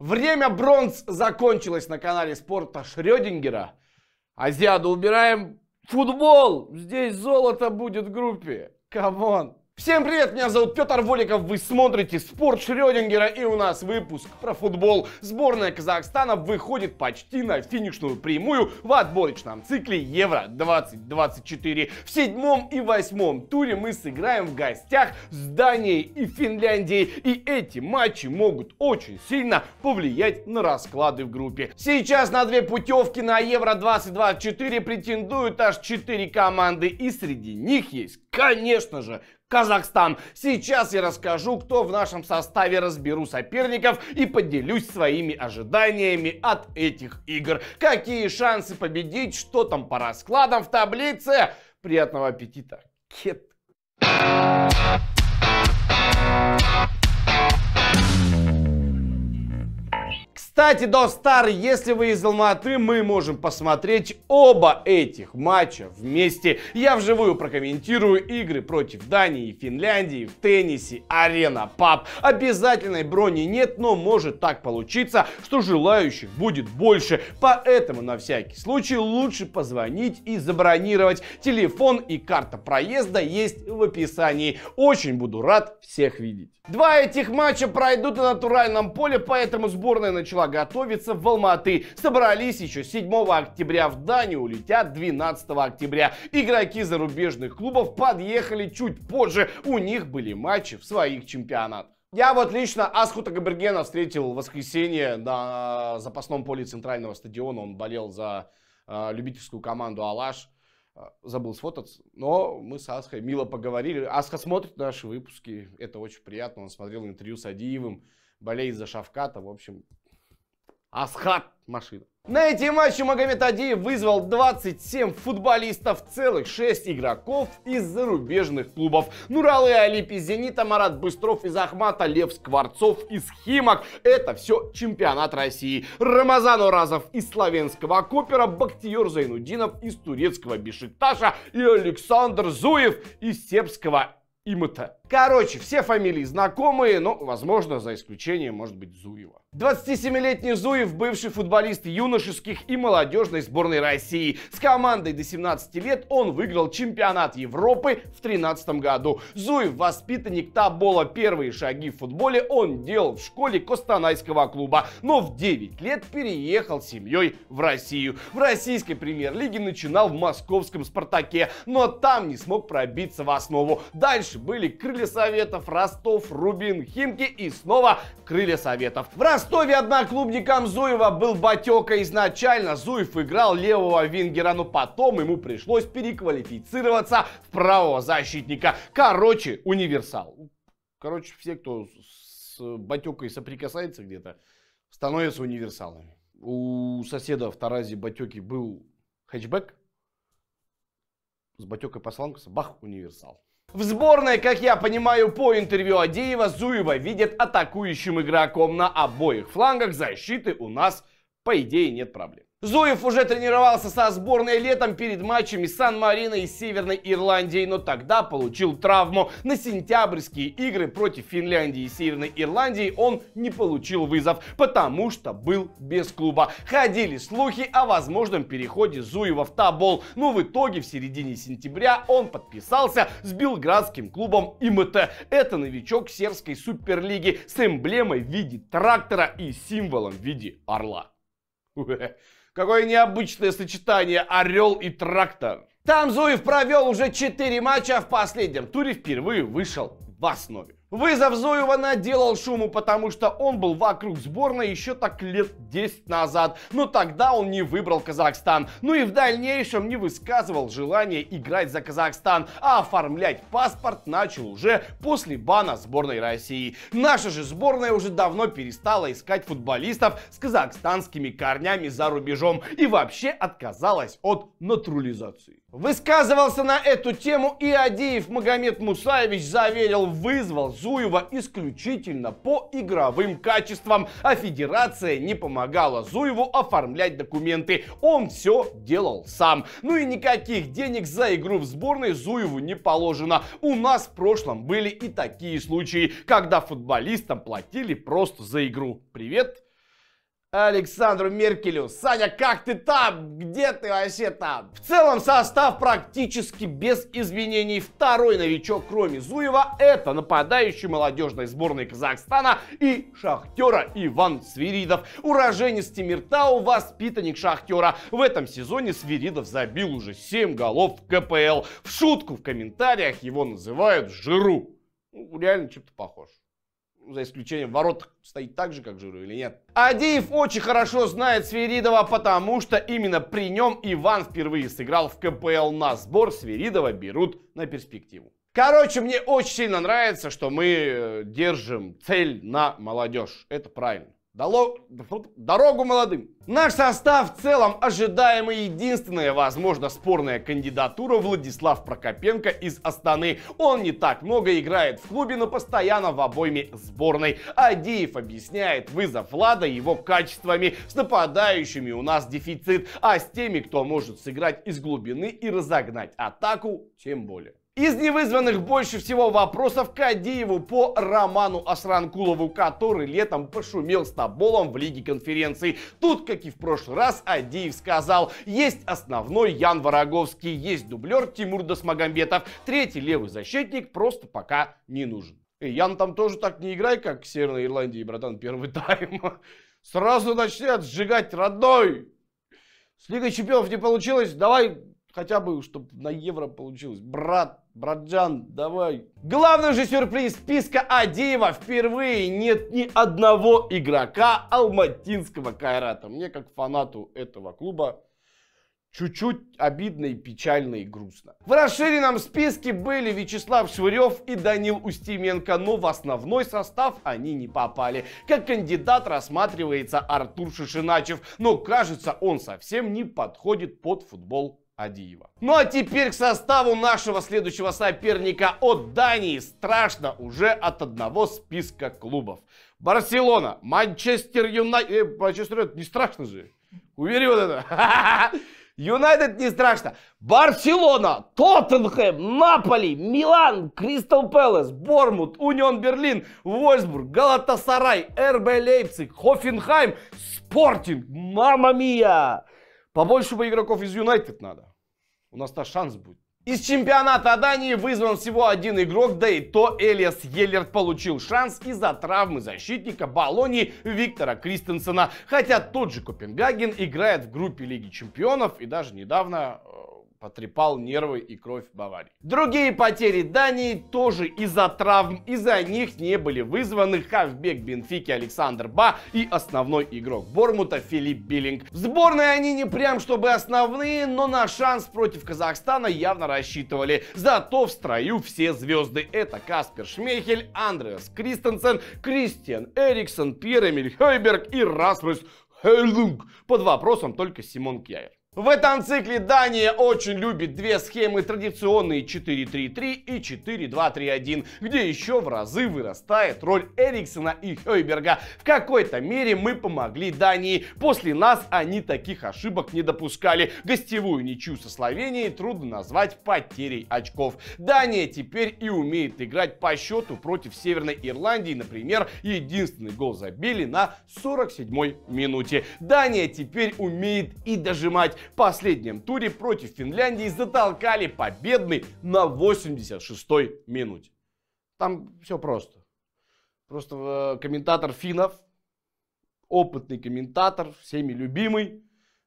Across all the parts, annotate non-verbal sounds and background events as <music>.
Время бронз закончилось на канале спорта Шрёдингера. Азиаду убираем. Футбол! Здесь золото будет в группе. Камон! Всем привет, меня зовут Петр Воликов, вы смотрите «Спорт Шрёдингера» и у нас выпуск про футбол. Сборная Казахстана выходит почти на финишную прямую в отборочном цикле Евро-2024. В седьмом и восьмом туре мы сыграем в гостях с Данией и Финляндией, и эти матчи могут очень сильно повлиять на расклады в группе. Сейчас на две путевки на Евро-2024 претендуют аж четыре команды, и среди них есть Конечно же, Казахстан. Сейчас я расскажу, кто в нашем составе, разберу соперников и поделюсь своими ожиданиями от этих игр. Какие шансы победить, что там по раскладам в таблице. Приятного аппетита. Кет. Кстати, Достары, если вы из Алматы, мы можем посмотреть оба этих матча вместе. Я вживую прокомментирую игры против Дании и Финляндии в теннисе Арена Пап. Обязательной брони нет, но может так получиться, что желающих будет больше. Поэтому на всякий случай лучше позвонить и забронировать. Телефон и карта проезда есть в описании. Очень буду рад всех видеть. Два этих матча пройдут на натуральном поле, поэтому сборная начала Москва готовится в Алматы. Собрались еще 7 октября в Данию, улетят 12 октября. Игроки зарубежных клубов подъехали чуть позже. У них были матчи в своих чемпионатах. Я вот лично Асхута Габергена встретил в воскресенье на запасном поле центрального стадиона. Он болел за э, любительскую команду «Алаш». Э, забыл сфотаться, но мы с Асхой мило поговорили. Асха смотрит наши выпуски, это очень приятно. Он смотрел интервью с Адиевым, болеет за Шавката. В общем, Асхат машина. На эти матчи Магомед Адеев вызвал 27 футболистов, целых 6 игроков из зарубежных клубов. Нуралы Алипи, Зенита, Марат Быстров из Ахмата, Лев Скворцов из Химок. Это все чемпионат России. Рамазан Уразов из славянского Купера, Бактиер Зайнудинов из турецкого Бешикташа и Александр Зуев из сербского Имата. Короче, все фамилии знакомые, но, возможно, за исключением, может быть, Зуева. 27-летний Зуев, бывший футболист юношеских и молодежной сборной России. С командой до 17 лет он выиграл чемпионат Европы в 2013 году. Зуев, воспитанник Табола, первые шаги в футболе он делал в школе Костанайского клуба, но в 9 лет переехал с семьей в Россию. В российской премьер-лиге начинал в московском «Спартаке», но там не смог пробиться в основу. Дальше были «Крылья Советов», «Ростов», «Рубин», «Химки» и снова «Крылья Советов». В Ростове, однако, клубникам Зуева был Батека изначально. Зуев играл левого вингера, но потом ему пришлось переквалифицироваться в правого защитника. Короче, универсал. Короче, все, кто с Батекой соприкасается где-то, становятся универсалами. У соседа в Таразе Батеки был хэтчбэк. С Батекой посланка, бах, универсал. В сборной, как я понимаю, по интервью Адеева Зуева видят атакующим игроком на обоих флангах. Защиты у нас, по идее, нет проблем. Зуев уже тренировался со сборной летом перед матчами сан марино и Северной Ирландии, но тогда получил травму. На сентябрьские игры против Финляндии и Северной Ирландии он не получил вызов, потому что был без клуба. Ходили слухи о возможном переходе Зуева в Табол, но в итоге в середине сентября он подписался с белградским клубом ИМТ. Это новичок сербской суперлиги с эмблемой в виде трактора и символом в виде орла. Какое необычное сочетание орел и трактор. Там Зуев провел уже 4 матча, а в последнем туре впервые вышел в основе. Вызов Зоева наделал шуму, потому что он был вокруг сборной еще так лет 10 назад, но тогда он не выбрал Казахстан, ну и в дальнейшем не высказывал желание играть за Казахстан, а оформлять паспорт начал уже после бана сборной России. Наша же сборная уже давно перестала искать футболистов с казахстанскими корнями за рубежом и вообще отказалась от натурализации. Высказывался на эту тему и Адиев Магомед Мусаевич заверил, вызвал Зуева исключительно по игровым качествам, а федерация не помогала Зуеву оформлять документы. Он все делал сам. Ну и никаких денег за игру в сборной Зуеву не положено. У нас в прошлом были и такие случаи, когда футболистам платили просто за игру. Привет! Александру Меркелю. Саня, как ты там? Где ты вообще там? В целом состав практически без изменений. Второй новичок, кроме Зуева, это нападающий молодежной сборной Казахстана и шахтера Иван Свиридов. Уроженец Тимиртау, воспитанник шахтера. В этом сезоне Свиридов забил уже 7 голов в КПЛ. В шутку в комментариях его называют Жиру. Ну, реально чем-то похож за исключением ворот стоит так же, как Жиру или нет. Адеев очень хорошо знает Сверидова, потому что именно при нем Иван впервые сыграл в КПЛ на сбор. Сверидова берут на перспективу. Короче, мне очень сильно нравится, что мы э, держим цель на молодежь. Это правильно. Дало... Дорогу молодым. Наш состав в целом ожидаемая единственная, возможно, спорная кандидатура Владислав Прокопенко из Астаны. Он не так много играет в клубе, но постоянно в обойме сборной. Адеев объясняет вызов Влада его качествами. С нападающими у нас дефицит, а с теми, кто может сыграть из глубины и разогнать атаку, тем более. Из невызванных больше всего вопросов Кадиеву по Роману Асранкулову, который летом пошумел с Тоболом в Лиге конференций. Тут, как и в прошлый раз, Адиев сказал, есть основной Ян Вороговский, есть дублер Тимур Досмагомбетов, третий левый защитник просто пока не нужен. И Ян там тоже так не играй, как в Северной Ирландии, братан, первый тайм. <laughs> Сразу начнет сжигать родной. С Лигой Чемпионов не получилось, давай Хотя бы, чтобы на евро получилось. Брат, братджан, давай. Главный же сюрприз списка Адеева. Впервые нет ни одного игрока алматинского Кайрата. Мне, как фанату этого клуба, чуть-чуть обидно и печально и грустно. В расширенном списке были Вячеслав Швырев и Данил Устименко, но в основной состав они не попали. Как кандидат рассматривается Артур Шишиначев, но кажется он совсем не подходит под футбол Адиева. Ну а теперь к составу нашего следующего соперника от Дании. Страшно уже от одного списка клубов. Барселона, Манчестер Юнайтед... Э, Манчестер Юнайтед не страшно же. Убери вот это. <laughs> Юнайтед не страшно. Барселона, Тоттенхэм, Наполи, Милан, Кристал Пэлас, Бормут, Унион Берлин, Вольсбург, Галатасарай, РБ Лейпциг, Хофенхайм, Спортинг. Мама мия! Побольше бы игроков из Юнайтед надо у нас-то шанс будет. Из чемпионата Дании вызван всего один игрок, да и то Элиас Еллерт получил шанс из-за травмы защитника Болонии Виктора Кристенсена. Хотя тот же Копенгаген играет в группе Лиги Чемпионов и даже недавно э, потрепал нервы и кровь Баварии. Другие потери Дании тоже из-за травм, из-за них не были вызваны хавбек Бенфики Александр Ба и основной игрок Бормута Филипп Биллинг. В сборной они не прям чтобы основные, но на шанс против Казахстана явно рассчитывали. Зато в строю все звезды. Это Каспер Шмейхель, Андреас Кристенсен, Кристиан Эриксон, Пьер Эмиль Хойберг и Расмус Хейлунг. Под вопросом только Симон Кьяер. В этом цикле Дания очень любит две схемы традиционные 4-3-3 и 4-2-3-1, где еще в разы вырастает роль Эриксона и Хойберга. В какой-то мере мы помогли Дании. После нас они таких ошибок не допускали. Гостевую ничью со Словенией трудно назвать потерей очков. Дания теперь и умеет играть по счету против Северной Ирландии. Например, единственный гол забили на 47-й минуте. Дания теперь умеет и дожимать в последнем туре против Финляндии затолкали победный на 86-й минуте. Там все просто. Просто э, комментатор Финов, опытный комментатор, всеми любимый,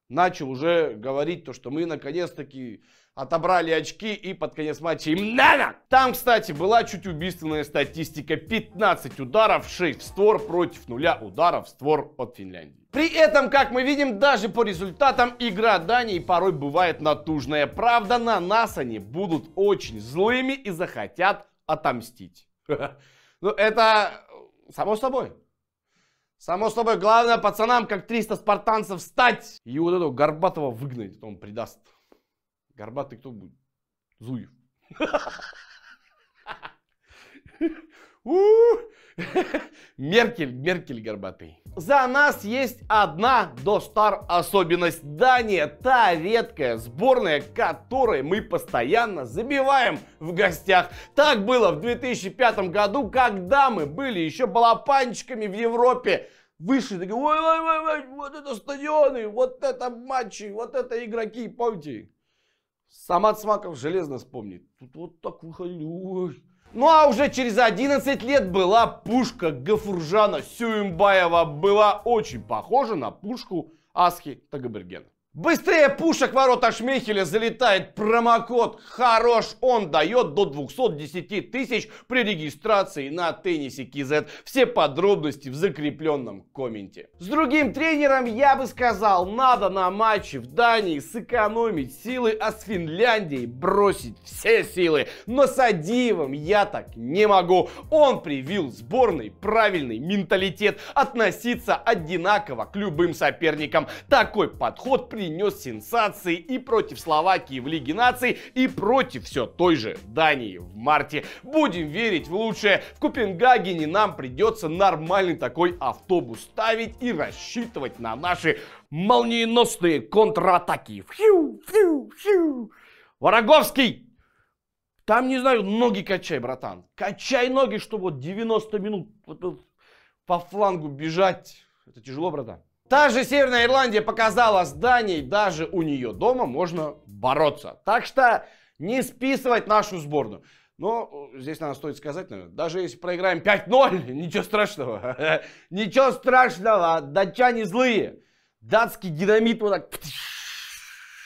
начал уже говорить то, что мы наконец-таки отобрали очки и под конец матча им надо. Там, кстати, была чуть убийственная статистика. 15 ударов, 6 в створ против нуля ударов в створ от Финляндии. При этом, как мы видим, даже по результатам игра Дании порой бывает натужная. Правда, на нас они будут очень злыми и захотят отомстить. <laughs> Ну, это э, само собой. Само собой, главное пацанам, как 300 спартанцев, встать и вот этого Горбатого выгнать, он предаст. Горбатый кто будет? Зуев. <laughs> <laughs> Меркель, Меркель горбатый. За нас есть одна достар особенность Дания. Та редкая сборная, которой мы постоянно забиваем в гостях. Так было в 2005 году, когда мы были еще балапанчиками в Европе. Вышли такие, ой, ой, ой, ой, вот это стадионы, вот это матчи, вот это игроки, помните? Самат Смаков железно вспомнит. Тут вот так выходили, ой. Ну а уже через 11 лет была пушка Гафуржана Сюимбаева, была очень похожа на пушку Асхи Тагабергена. Быстрее пушек ворота Шмехеля, залетает промокод. Хорош он дает до 210 тысяч при регистрации на теннисе КЗ. Все подробности в закрепленном комменте. С другим тренером я бы сказал, надо на матче в Дании сэкономить силы, а с Финляндией бросить все силы. Но с Адиевым я так не могу. Он привил сборной правильный менталитет относиться одинаково к любым соперникам. Такой подход при Англии нес сенсации и против Словакии в Лиге наций, и против все той же Дании в марте. Будем верить в лучшее. В Копенгагене нам придется нормальный такой автобус ставить и рассчитывать на наши молниеносные контратаки. Фью, фью, фью. Вороговский! Там, не знаю, ноги качай, братан. Качай ноги, чтобы вот 90 минут по флангу бежать. Это тяжело, братан. Та же Северная Ирландия показала зданий, даже у нее дома можно бороться. Так что не списывать нашу сборную. Но э, здесь надо стоит сказать, наверное, даже если проиграем 5-0, <laughs> ничего страшного. <laughs> ничего страшного, датчане злые. Датский динамит вот так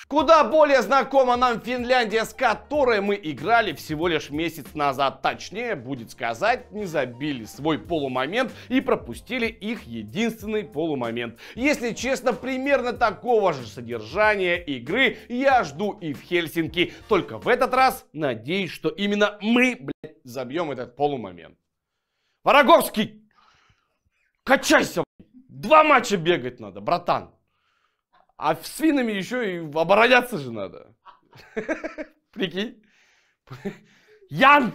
Куда более знакома нам Финляндия, с которой мы играли всего лишь месяц назад. Точнее, будет сказать, не забили свой полумомент и пропустили их единственный полумомент. Если честно, примерно такого же содержания игры я жду и в Хельсинки. Только в этот раз надеюсь, что именно мы, блядь, забьем этот полумомент. Вороговский, качайся, Два матча бегать надо, братан. А свинами еще и обороняться же надо. <laughs> Прикинь. Ян!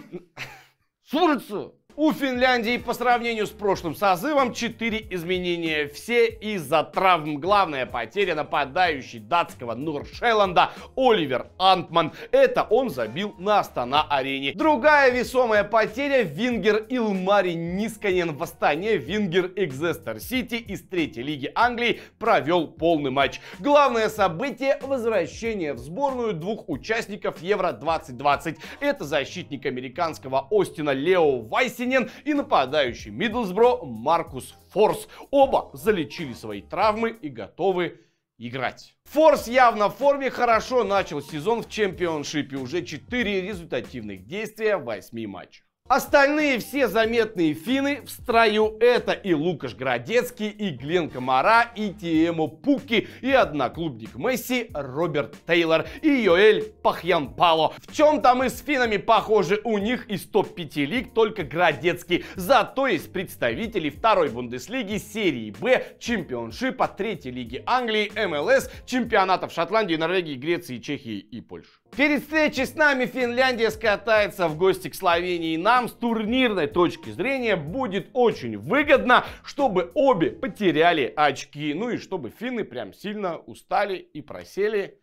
С улицы! У Финляндии по сравнению с прошлым созывом 4 изменения. Все из-за травм. Главная потеря нападающий датского Нуршеланда Оливер Антман. Это он забил на Астана-арене. Другая весомая потеря Вингер Илмари Нисканен в Астане. Вингер Экзестер Сити из третьей лиги Англии провел полный матч. Главное событие – возвращение в сборную двух участников Евро-2020. Это защитник американского Остина Лео Вайси Леhtinen и нападающий Мидлсбро Маркус Форс. Оба залечили свои травмы и готовы играть. Форс явно в форме, хорошо начал сезон в чемпионшипе. Уже 4 результативных действия в 8 матчах. Остальные все заметные финны в строю это и Лукаш Градецкий, и Глен Комара, и Тиэмо Пуки, и одноклубник Месси Роберт Тейлор, и Йоэль Пахьян Пало. В чем там и с финами похоже, у них из топ-5 лиг только Градецкий, зато есть представители второй Бундеслиги серии Б, чемпионшипа третьей лиги Англии, МЛС, чемпионатов Шотландии, Норвегии, Греции, Чехии и Польши. Перед встречей с нами Финляндия скатается в гости к Словении. Нам с турнирной точки зрения будет очень выгодно, чтобы обе потеряли очки. Ну и чтобы финны прям сильно устали и просели.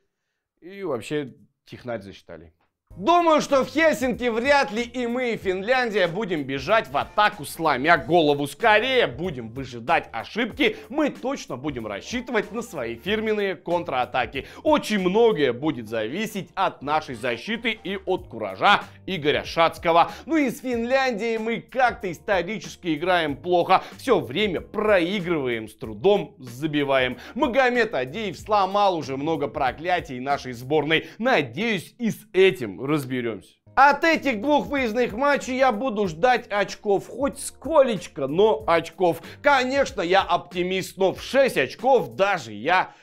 И вообще технарь засчитали. Думаю, что в Хельсинки вряд ли и мы, и Финляндия будем бежать в атаку, сломя голову. Скорее будем выжидать ошибки, мы точно будем рассчитывать на свои фирменные контратаки. Очень многое будет зависеть от нашей защиты и от куража Игоря Шацкого. Ну и с Финляндией мы как-то исторически играем плохо. Все время проигрываем, с трудом забиваем. Магомед Адеев сломал уже много проклятий нашей сборной. Надеюсь, и с этим разберемся. От этих двух выездных матчей я буду ждать очков. Хоть сколечко, но очков. Конечно, я оптимист, но в 6 очков даже я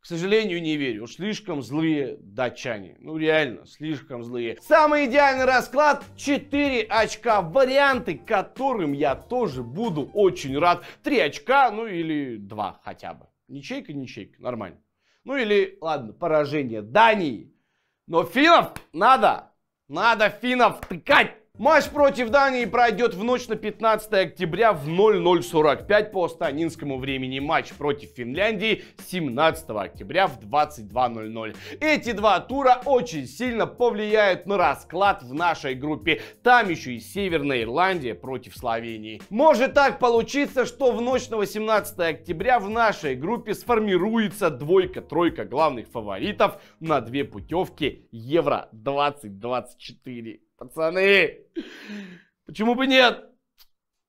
к сожалению, не верю. Уж слишком злые датчане. Ну, реально, слишком злые. Самый идеальный расклад 4 очка. Варианты, которым я тоже буду очень рад. 3 очка, ну или 2 хотя бы. Ничейка, ничейка, нормально. Ну или, ладно, поражение Дании. Но финнов надо, надо финнов втыкать. Матч против Дании пройдет в ночь на 15 октября в 00.45 по станинскому времени. Матч против Финляндии 17 октября в 22.00. Эти два тура очень сильно повлияют на расклад в нашей группе. Там еще и Северная Ирландия против Словении. Может так получиться, что в ночь на 18 октября в нашей группе сформируется двойка-тройка главных фаворитов на две путевки Евро 2024. Пацаны, почему бы нет?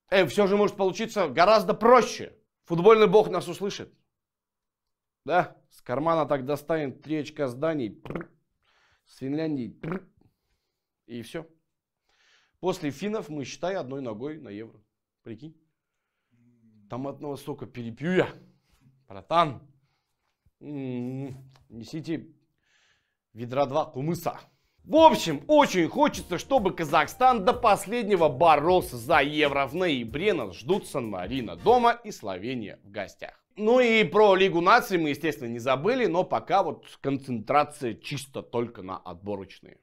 Э, все же может получиться гораздо проще. Футбольный бог нас услышит. Да, с кармана так достанет три очка зданий. С Финляндии. И все. После финнов мы, считай, одной ногой на евро. Прикинь. Там одного сока перепью я. Братан. М -м -м. Несите ведра два кумыса. В общем, очень хочется, чтобы Казахстан до последнего боролся за евро. В ноябре нас ждут Сан-Марино дома и Словения в гостях. Ну и про Лигу наций мы, естественно, не забыли, но пока вот концентрация чисто только на отборочные.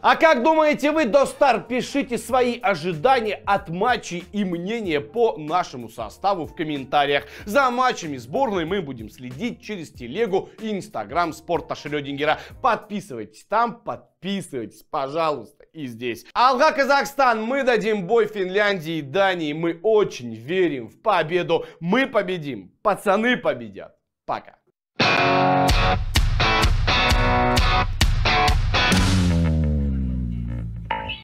А как думаете вы, Достар, пишите свои ожидания от матчей и мнения по нашему составу в комментариях. За матчами сборной мы будем следить через телегу и инстаграм спорта Шрёдингера. Подписывайтесь там, подписывайтесь, пожалуйста, и здесь. А алга Казахстан, мы дадим бой Финляндии и Дании. Мы очень верим в победу. Мы победим, пацаны победят. Пока.